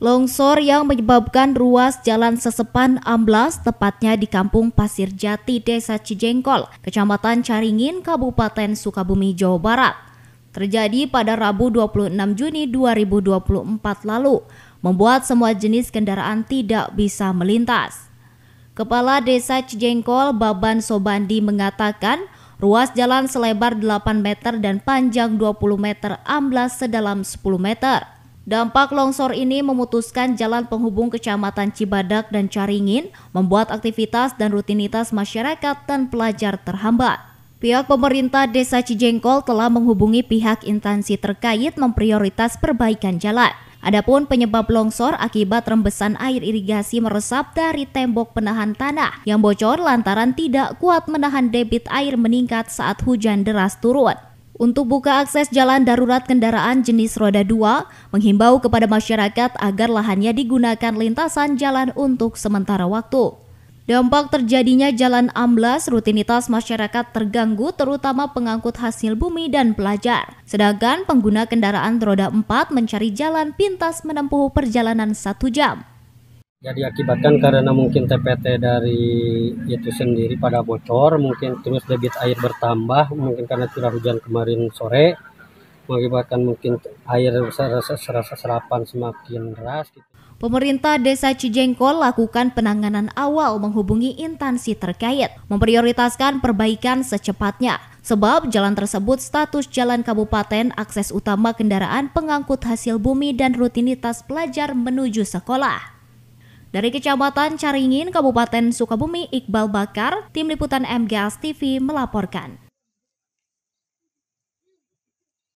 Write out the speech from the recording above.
Longsor yang menyebabkan ruas jalan sesepan amblas tepatnya di Kampung Pasir Jati, Desa Cijengkol, Kecamatan Caringin, Kabupaten Sukabumi, Jawa Barat. Terjadi pada Rabu 26 Juni 2024 lalu, membuat semua jenis kendaraan tidak bisa melintas. Kepala Desa Cijengkol Baban Sobandi mengatakan, ruas jalan selebar 8 meter dan panjang 20 meter amblas sedalam 10 meter. Dampak longsor ini memutuskan jalan penghubung kecamatan Cibadak dan Caringin, membuat aktivitas dan rutinitas masyarakat dan pelajar terhambat. Pihak pemerintah Desa Cijengkol telah menghubungi pihak instansi terkait memprioritas perbaikan jalan. Adapun penyebab longsor akibat rembesan air irigasi meresap dari tembok penahan tanah yang bocor lantaran tidak kuat menahan debit air meningkat saat hujan deras turun untuk buka akses jalan darurat kendaraan jenis roda 2, menghimbau kepada masyarakat agar lahannya digunakan lintasan jalan untuk sementara waktu. Dampak terjadinya jalan amblas, rutinitas masyarakat terganggu terutama pengangkut hasil bumi dan pelajar. Sedangkan pengguna kendaraan roda 4 mencari jalan pintas menempuh perjalanan satu jam. Ya diakibatkan karena mungkin TPT dari itu sendiri pada bocor, mungkin terus debit air bertambah, mungkin karena curah hujan kemarin sore mengakibatkan mungkin air serasa, serasa serapan semakin deras. Gitu. Pemerintah Desa Cijengkol lakukan penanganan awal menghubungi instansi terkait, memprioritaskan perbaikan secepatnya. Sebab jalan tersebut status jalan kabupaten akses utama kendaraan pengangkut hasil bumi dan rutinitas pelajar menuju sekolah. Dari Kecamatan Caringin, Kabupaten Sukabumi, Iqbal Bakar, Tim Liputan MGAS TV melaporkan.